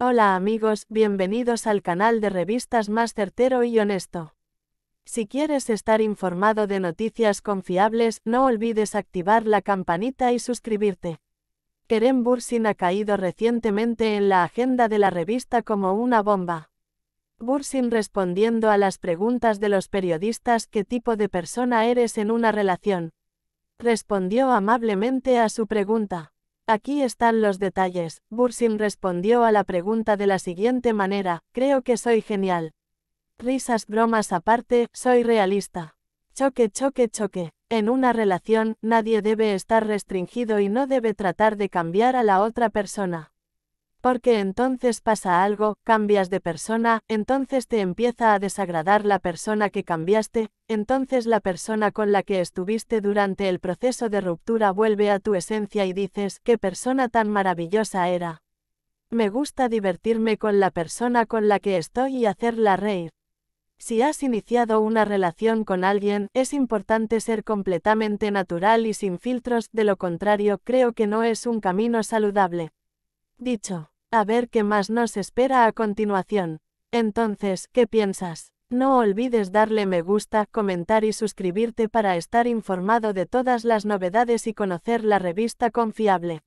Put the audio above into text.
Hola amigos, bienvenidos al canal de revistas más certero y honesto. Si quieres estar informado de noticias confiables, no olvides activar la campanita y suscribirte. Kerem Bursin ha caído recientemente en la agenda de la revista como una bomba. Bursin respondiendo a las preguntas de los periodistas qué tipo de persona eres en una relación. Respondió amablemente a su pregunta. Aquí están los detalles. Bursin respondió a la pregunta de la siguiente manera, creo que soy genial. Risas bromas aparte, soy realista. Choque, choque, choque. En una relación, nadie debe estar restringido y no debe tratar de cambiar a la otra persona porque entonces pasa algo, cambias de persona, entonces te empieza a desagradar la persona que cambiaste, entonces la persona con la que estuviste durante el proceso de ruptura vuelve a tu esencia y dices, qué persona tan maravillosa era. Me gusta divertirme con la persona con la que estoy y hacerla reír. Si has iniciado una relación con alguien, es importante ser completamente natural y sin filtros, de lo contrario creo que no es un camino saludable. Dicho. A ver qué más nos espera a continuación. Entonces, ¿qué piensas? No olvides darle me gusta, comentar y suscribirte para estar informado de todas las novedades y conocer la revista confiable.